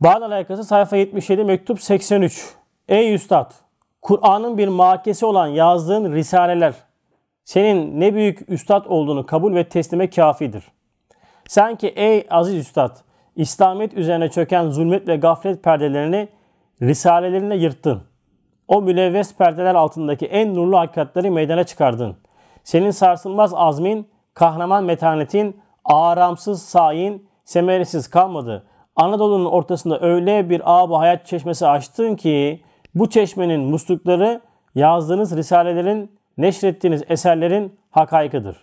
Bağda alakası sayfa 77 mektup 83. Ey Üstad! Kur'an'ın bir makesi olan yazdığın risaleler senin ne büyük üstad olduğunu kabul ve teslime kafidir. Sanki ey aziz üstad İslamiyet üzerine çöken zulmet ve gaflet perdelerini risalelerine yırttın. O mülevves perdeler altındaki en nurlu hakikatleri meydana çıkardın. Senin sarsılmaz azmin, kahraman metanetin, aramsız sayin, semeresiz kalmadı. Anadolu'nun ortasında öyle bir ağabey hayat çeşmesi açtın ki bu çeşmenin muslukları yazdığınız risalelerin, neşrettiğiniz eserlerin hakaykıdır.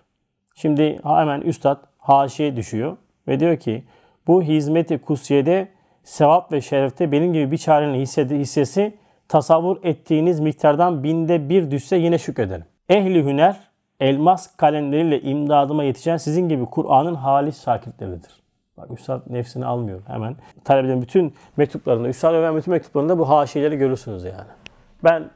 Şimdi hemen üstad haşiye düşüyor ve diyor ki bu hizmeti kusyede sevap ve şerefte benim gibi bir çarenin hissedi, hissesi tasavvur ettiğiniz miktardan binde bir düşse yine şükrederim. Ehli hüner elmas kalemleriyle imdadıma yetişen sizin gibi Kur'an'ın halis sakipleridir. Bak Üstad nefsini almıyor hemen. Talebelerin bütün mektuplarında, Üstad öven bütün mektuplarında bu haşileri görürsünüz yani. Ben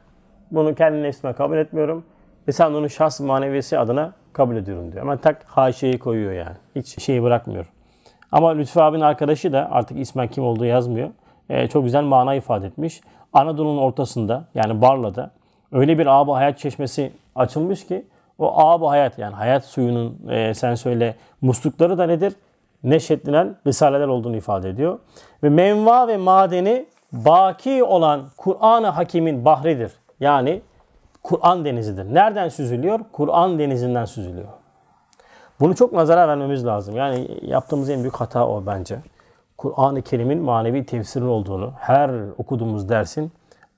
bunu kendi nefsime kabul etmiyorum. sen Lisanının şahs manevisi adına kabul ediyorum diyor. Hemen tak haşiyeyi koyuyor yani. Hiç şeyi bırakmıyor. Ama Lütfü abinin arkadaşı da artık ismen kim olduğu yazmıyor. Ee, çok güzel mana ifade etmiş. Anadolu'nun ortasında yani Barla'da öyle bir ağabey hayat çeşmesi açılmış ki o ağabey hayat yani hayat suyunun e, sen söyle muslukları da nedir? neşetlenen risaleler olduğunu ifade ediyor. Ve menva ve madeni baki olan Kur'an-ı Hakim'in bahridir. Yani Kur'an denizidir. Nereden süzülüyor? Kur'an denizinden süzülüyor. Bunu çok nazara vermemiz lazım. Yani yaptığımız en büyük hata o bence. Kur'an-ı Kerim'in manevi tefsiri olduğunu, her okuduğumuz dersin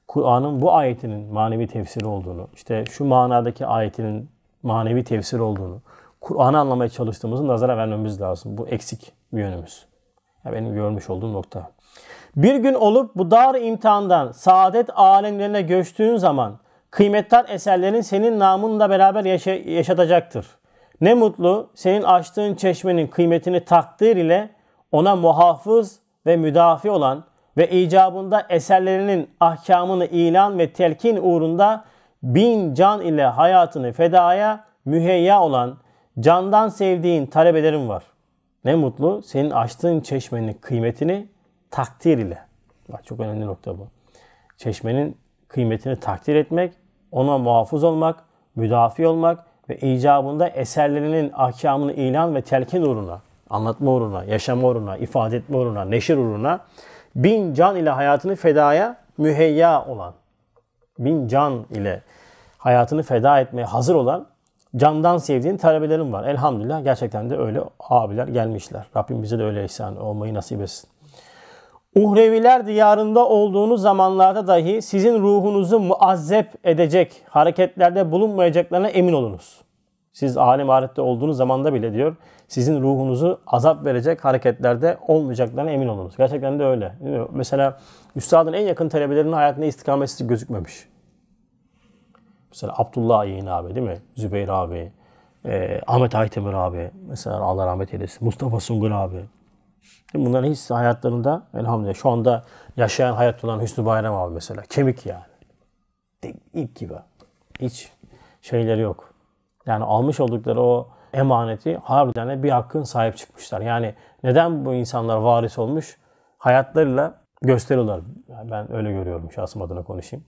Kur'an'ın bu ayetinin manevi tefsiri olduğunu, işte şu manadaki ayetinin manevi tefsiri olduğunu, Kur'an'ı anlamaya çalıştığımızı nazara vermemiz lazım. Bu eksik bir yönümüz. Ya benim görmüş olduğum nokta. Bir gün olup bu dar imtihandan saadet alemlerine göçtüğün zaman kıymetli eserlerin senin namınla beraber yaşa yaşatacaktır. Ne mutlu senin açtığın çeşmenin kıymetini takdir ile ona muhafız ve müdafi olan ve icabında eserlerinin ahkamını ilan ve telkin uğrunda bin can ile hayatını fedaya müheyya olan Candan sevdiğin talebelerin var. Ne mutlu senin açtığın çeşmenin kıymetini takdir ile. Bak çok önemli nokta bu. Çeşmenin kıymetini takdir etmek, ona muhafız olmak, müdafi olmak ve icabında eserlerinin ahkamını ilan ve telkin uğruna, anlatma uğruna, yaşama uğruna, ifade etme uğruna, neşir uğruna bin can ile hayatını fedaya müheyya olan, bin can ile hayatını feda etmeye hazır olan candan sevdiğin talebelerim var. Elhamdülillah gerçekten de öyle abiler gelmişler. Rabbim bize de öyle ihsan olmayı nasip etsin. Uhreviler diyarında olduğunuz zamanlarda dahi sizin ruhunuzu muazzep edecek hareketlerde bulunmayacaklarına emin olunuz. Siz alim ahirette olduğunuz zamanda bile diyor sizin ruhunuzu azap verecek hareketlerde olmayacaklarına emin olunuz. Gerçekten de öyle. Mesela üstadın en yakın talebelerinin hayatında istikametsizlik gözükmemiş. Mesela Abdullah Ayin abi değil mi? Zübeyir abi. E, Ahmet Aytemir abi. Mesela Allah rahmet eylesin. Mustafa Sungur abi. bunların hepsi hayatlarında elhamdülillah şu anda yaşayan hayatta olan Hüsnü Bayram abi mesela. Kemik yani. İlk gibi. Hiç şeyleri yok. Yani almış oldukları o emaneti harbiden bir hakkın sahip çıkmışlar. Yani neden bu insanlar varis olmuş? Hayatlarıyla gösteriyorlar. Yani ben öyle görüyorum şahsım adına konuşayım.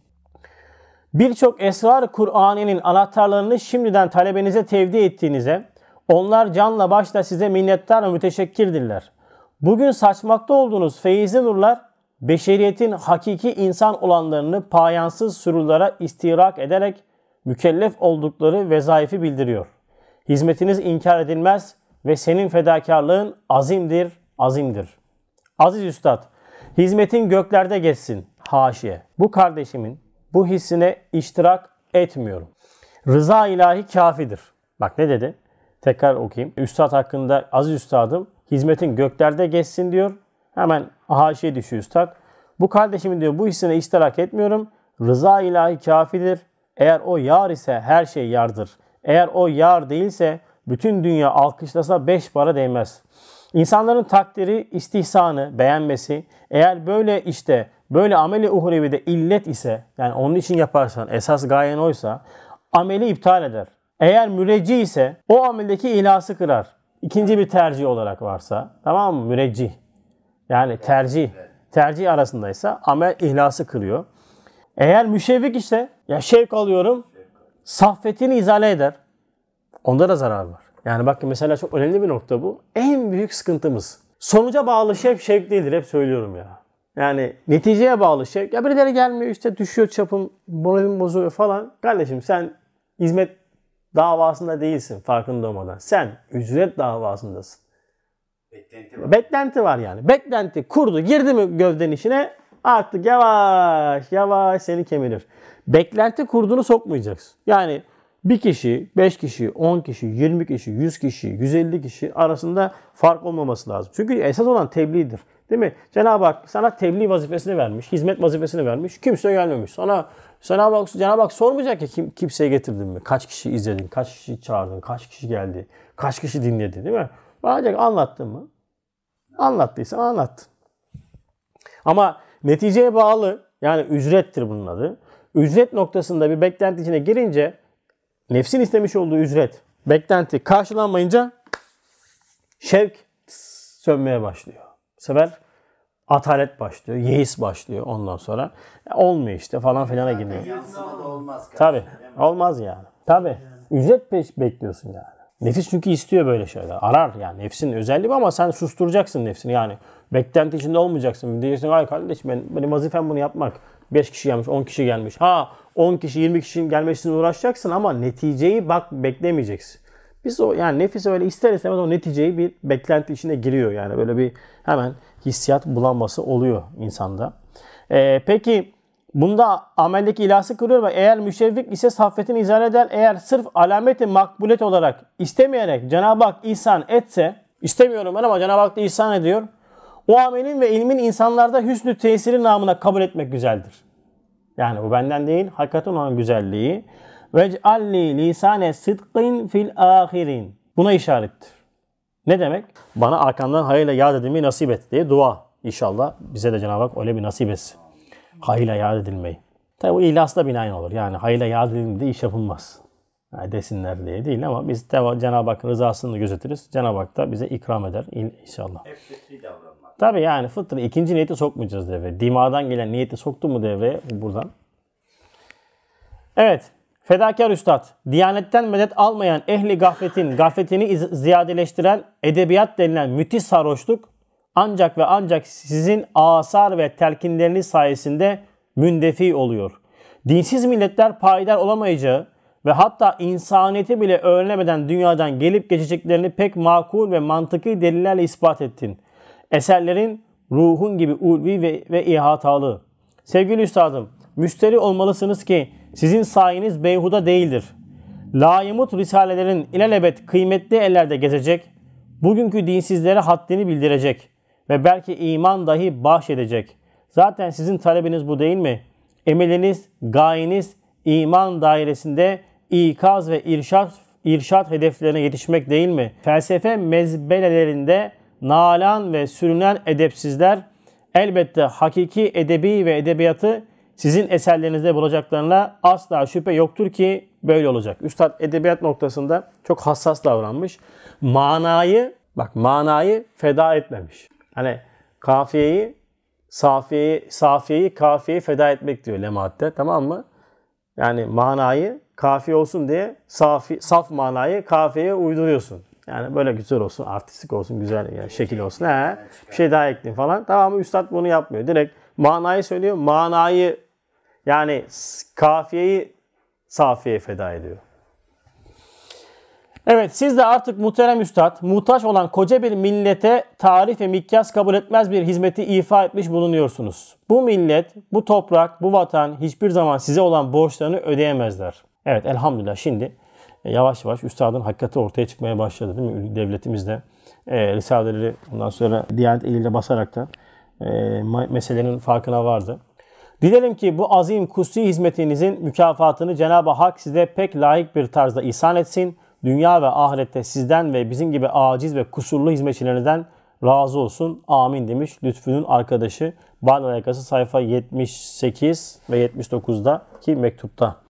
Birçok esrar Kur'an'ının anahtarlarını şimdiden talebenize tevdi ettiğinize, onlar canla başla size minnettar ve müteşekkirdirler. Bugün saçmakta olduğunuz feyizli nurlar, beşeriyetin hakiki insan olanlarını payansız sürurlara istirak ederek mükellef oldukları vezaifi bildiriyor. Hizmetiniz inkar edilmez ve senin fedakarlığın azimdir, azimdir. Aziz Üstad, hizmetin göklerde geçsin. Haşiye. Bu kardeşimin bu hissine iştirak etmiyorum. Rıza ilahi kafidir. Bak ne dedi? Tekrar okuyayım. Üstad hakkında aziz üstadım hizmetin göklerde geçsin diyor. Hemen haşiye düşüyor üstad. Bu kardeşimin diyor bu hissine iştirak etmiyorum. Rıza ilahi kafidir. Eğer o yar ise her şey yardır. Eğer o yar değilse bütün dünya alkışlasa beş para değmez. İnsanların takdiri, istihsanı, beğenmesi eğer böyle işte Böyle ameli uhrevi de illet ise yani onun için yaparsan esas gayen oysa ameli iptal eder. Eğer müreci ise o ameldeki ilası kırar. İkinci bir tercih olarak varsa tamam mı? Mürecci. Yani tercih. Tercih arasındaysa amel ihlası kırıyor. Eğer müşevvik ise ya şevk alıyorum saffetini izale eder. Onda da zarar var. Yani bak mesela çok önemli bir nokta bu. En büyük sıkıntımız. Sonuca bağlı şevk şevk değildir. Hep söylüyorum ya. Yani neticeye bağlı şey. Ya birileri gelmiyor işte düşüyor çapım, moralim bozuluyor falan. Kardeşim sen hizmet davasında değilsin farkında olmadan. Sen ücret davasındasın. Beklenti var. Beklenti var yani. Beklenti kurdu girdi mi gövden işine artık yavaş yavaş seni kemirir. Beklenti kurduğunu sokmayacaksın. Yani bir kişi, 5 kişi, 10 kişi, 20 kişi, 100 kişi, 150 kişi arasında fark olmaması lazım. Çünkü esas olan tebliğdir. Değil mi? Cenab-ı Hak sana tebliğ vazifesini vermiş, hizmet vazifesini vermiş. Kimse gelmemiş. Sana Cenab-ı Hak, Cenab Hak sormayacak ki kim, kimseye getirdin mi? Kaç kişi izledin? Kaç kişi çağırdın? Kaç kişi geldi? Kaç kişi dinledi? Değil mi? Ancak anlattın mı? Anlattıysa anlattın. Ama neticeye bağlı yani ücrettir bunun adı. Ücret noktasında bir beklenti içine girince nefsin istemiş olduğu ücret, beklenti karşılanmayınca şevk sönmeye başlıyor. Bu sefer atalet başlıyor, yeis başlıyor ondan sonra. olmuyor işte falan filana gidiyor. Tabi. Olmaz yani. Tabi. Ücret bekliyorsun yani. Nefis çünkü istiyor böyle şeyler. Arar yani nefsin özelliği ama sen susturacaksın nefsini yani. Beklenti içinde olmayacaksın. Diyeceksin ay kardeş ben, benim vazifem bunu yapmak. 5 kişi gelmiş, 10 kişi gelmiş. Ha 10 kişi, 20 kişinin gelmesini uğraşacaksın ama neticeyi bak beklemeyeceksin. Biz o yani nefis öyle ister istemez o neticeyi bir beklenti içine giriyor yani böyle bir hemen hissiyat bulanması oluyor insanda. Ee, peki bunda ameldeki ilası kırıyor ve eğer müşevvik ise saffetini izale eder. Eğer sırf alameti makbulet olarak istemeyerek Cenab-ı Hak ihsan etse istemiyorum ben ama Cenab-ı Hak da ihsan ediyor. O amelin ve ilmin insanlarda hüsnü tesiri namına kabul etmek güzeldir. Yani bu benden değil, hakikaten olan güzelliği Vec'alli lisane sıdkın fil ahirin. Buna işarettir. Ne demek? Bana arkandan hayırla yad edilmeyi nasip et diye dua. İnşallah bize de Cenab-ı Hak öyle bir nasip etsin. Hayırla yad edilmeyi. Tabi bu ihlasla binaen olur. Yani hayırla yad edildiğinde iş yapılmaz. Yani desinler diye değil ama biz Cenab-ı Hakk'ın rızasını gözetiriz. Cenab-ı Hak da bize ikram eder inşallah. Hep Tabi yani fıtrı ikinci niyeti sokmayacağız devreye. Dimadan gelen niyeti soktu mu devreye buradan? Evet. Fedakar Üstad, Diyanetten medet almayan ehli gafletin, gafletini ziyadeleştiren edebiyat denilen müthiş sarhoşluk ancak ve ancak sizin asar ve telkinleriniz sayesinde mündefi oluyor. Dinsiz milletler payidar olamayacağı ve hatta insaniyeti bile öğrenemeden dünyadan gelip geçeceklerini pek makul ve mantıklı delillerle ispat ettin. Eserlerin ruhun gibi ulvi ve, ve ihatalı. Sevgili üstadım, Müşteri olmalısınız ki sizin sayeniz beyhuda değildir. Layımut risalelerin ilelebet kıymetli ellerde gezecek, bugünkü dinsizlere haddini bildirecek ve belki iman dahi bahşedecek. Zaten sizin talebiniz bu değil mi? Emeliniz, gayeniz iman dairesinde ikaz ve irşat, irşat hedeflerine yetişmek değil mi? Felsefe mezbelelerinde nalan ve sürünen edepsizler elbette hakiki edebi ve edebiyatı sizin eserlerinizde bulacaklarına asla şüphe yoktur ki böyle olacak. Üstad edebiyat noktasında çok hassas davranmış. Manayı bak manayı feda etmemiş. Hani kafiyeyi safiyeyi, safiyeyi kafiyeyi feda etmek diyor lematte tamam mı? Yani manayı kafi olsun diye safi, saf manayı kafiye uyduruyorsun. Yani böyle güzel olsun, artistik olsun, güzel yani şekil olsun. He, bir şey daha ekleyin falan. Tamam mı? Üstad bunu yapmıyor. Direkt manayı söylüyor. Manayı yani kafiyeyi safiye feda ediyor. Evet siz de artık muhterem üstad, muhtaç olan koca bir millete tarif ve mikyas kabul etmez bir hizmeti ifa etmiş bulunuyorsunuz. Bu millet, bu toprak, bu vatan hiçbir zaman size olan borçlarını ödeyemezler. Evet elhamdülillah şimdi e, yavaş yavaş üstadın hakikati ortaya çıkmaya başladı değil mi devletimizde? E, risaleleri ondan sonra Diyanet eliyle basarak da e, meselenin farkına vardı. Dilerim ki bu azim kutsi hizmetinizin mükafatını Cenab-ı Hak size pek layık bir tarzda ihsan etsin. Dünya ve ahirette sizden ve bizim gibi aciz ve kusurlu hizmetçilerinizden razı olsun. Amin demiş Lütfü'nün arkadaşı. Bağdat Ayakası sayfa 78 ve 79'daki mektupta.